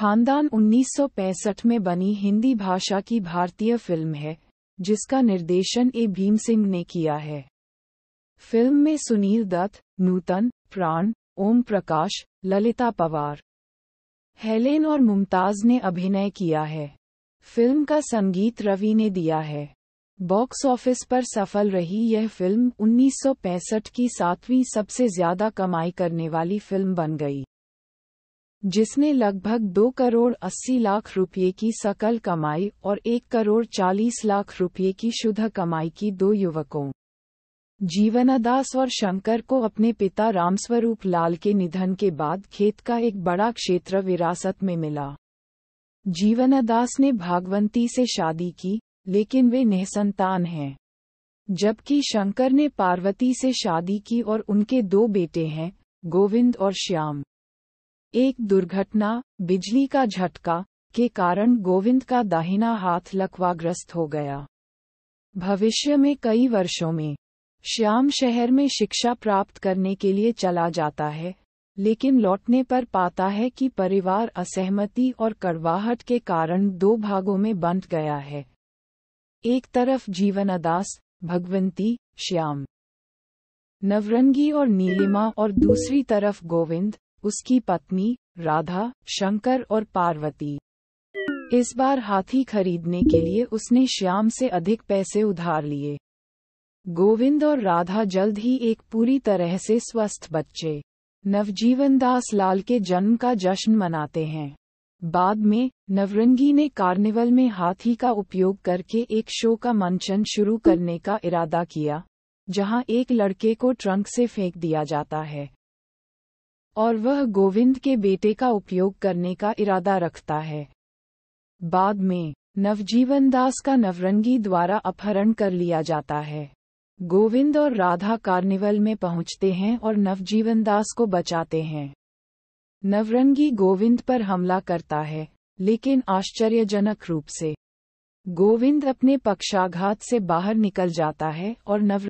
खानदान 1965 में बनी हिंदी भाषा की भारतीय फिल्म है जिसका निर्देशन ए भीम सिंह ने किया है फिल्म में सुनील दत्त नूतन प्राण ओम प्रकाश ललिता पवार हेलेन और मुमताज ने अभिनय किया है फिल्म का संगीत रवि ने दिया है बॉक्स ऑफिस पर सफल रही यह फिल्म 1965 की सातवीं सबसे ज्यादा कमाई करने वाली फिल्म बन गई जिसने लगभग दो करोड़ अस्सी लाख रुपये की सकल कमाई और एक करोड़ चालीस लाख रुपये की शुद्ध कमाई की दो युवकों जीवनादास और शंकर को अपने पिता रामस्वरूप लाल के निधन के बाद खेत का एक बड़ा क्षेत्र विरासत में मिला जीवनादास ने भागवंती से शादी की लेकिन वे निसंतान हैं जबकि शंकर ने पार्वती से शादी की और उनके दो बेटे हैं गोविंद और श्याम एक दुर्घटना बिजली का झटका के कारण गोविंद का दाहिना हाथ लकवाग्रस्त हो गया भविष्य में कई वर्षों में श्याम शहर में शिक्षा प्राप्त करने के लिए चला जाता है लेकिन लौटने पर पाता है कि परिवार असहमति और कड़वाहट के कारण दो भागों में बंट गया है एक तरफ जीवनादास भगवंती श्याम नवरंगी और नीलिमा और दूसरी तरफ गोविंद उसकी पत्नी राधा शंकर और पार्वती इस बार हाथी खरीदने के लिए उसने श्याम से अधिक पैसे उधार लिए गोविंद और राधा जल्द ही एक पूरी तरह से स्वस्थ बच्चे नवजीवन दास लाल के जन्म का जश्न मनाते हैं बाद में नवरंगी ने कार्निवल में हाथी का उपयोग करके एक शो का मंचन शुरू करने का इरादा किया जहां एक लड़के को ट्रंक से फेंक दिया जाता है और वह गोविंद के बेटे का उपयोग करने का इरादा रखता है बाद में नवजीवन दास का नवरंगी द्वारा अपहरण कर लिया जाता है गोविंद और राधा कार्निवल में पहुंचते हैं और नवजीवन दास को बचाते हैं नवरंगी गोविंद पर हमला करता है लेकिन आश्चर्यजनक रूप से गोविंद अपने पक्षाघात से बाहर निकल जाता है और नवर